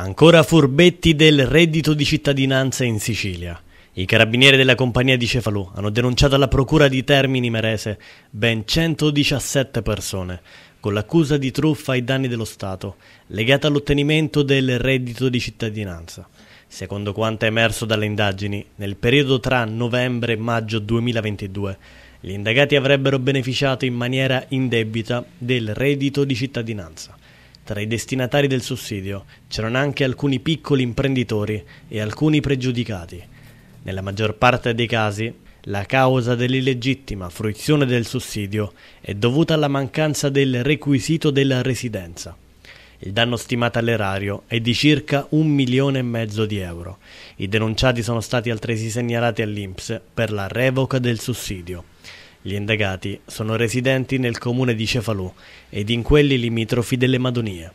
Ancora furbetti del reddito di cittadinanza in Sicilia. I carabinieri della compagnia di Cefalù hanno denunciato alla procura di Termini Merese ben 117 persone con l'accusa di truffa ai danni dello Stato legata all'ottenimento del reddito di cittadinanza. Secondo quanto è emerso dalle indagini, nel periodo tra novembre e maggio 2022 gli indagati avrebbero beneficiato in maniera indebita del reddito di cittadinanza tra i destinatari del sussidio c'erano anche alcuni piccoli imprenditori e alcuni pregiudicati. Nella maggior parte dei casi la causa dell'illegittima fruizione del sussidio è dovuta alla mancanza del requisito della residenza. Il danno stimato all'erario è di circa un milione e mezzo di euro. I denunciati sono stati altresì segnalati all'INPS per la revoca del sussidio. Gli indagati sono residenti nel comune di Cefalù ed in quelli limitrofi delle Madonie.